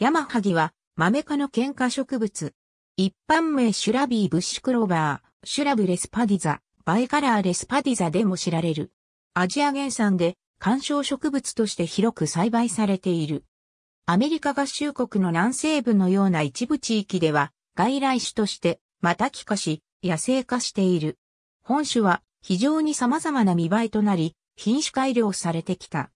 ヤマハギは、マメ科の喧嘩植物。一般名シュラビーブッシュクローバー、シュラブレスパディザ、バイカラーレスパディザでも知られる。アジア原産で、観賞植物として広く栽培されている。アメリカ合衆国の南西部のような一部地域では、外来種として、また帰化し、野生化している。本種は、非常に様々な見栄えとなり、品種改良されてきた。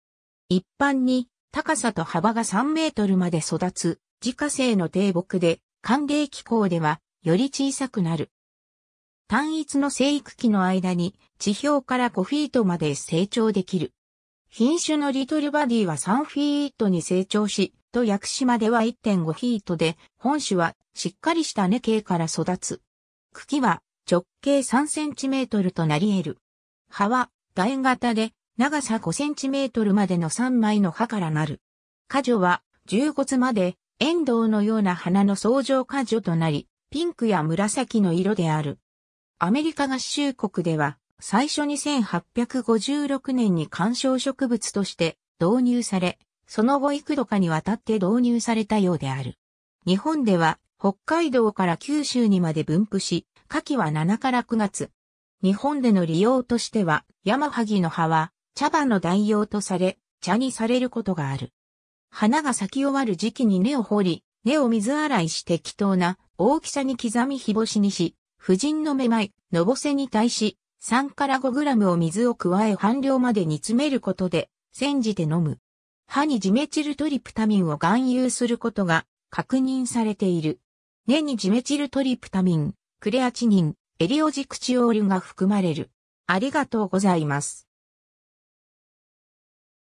一般に、高さと幅が3メートルまで育つ、自家製の低木で、寒冷気候では、より小さくなる。単一の生育期の間に、地表から5フィートまで成長できる。品種のリトルバディは3フィートに成長し、と屋久島では1.5フィートで、本種はしっかりした根茎から育つ。茎は直径3センチメートルとなり得る。葉は楕円型で長さ5センチメートルまでの3枚の葉からなる。花女は、十五月まで、遠藤のような花の相乗花女となり、ピンクや紫の色である。アメリカ合衆国では、最初に1856年に観賞植物として導入され、その後幾度かにわたって導入されたようである。日本では北海道から九州にまで分布し、夏季は7から9月。日本での利用としては、山萩の葉は茶葉の代用とされ、茶にされることがある。花が咲き終わる時期に根を掘り、根を水洗いし適当な大きさに刻み日干しにし、婦人のめまい、のぼせに対し、3から5グラムを水を加え半量まで煮詰めることで、煎じて飲む。歯にジメチルトリプタミンを含有することが確認されている。根にジメチルトリプタミン、クレアチニン、エリオジクチオールが含まれる。ありがとうございます。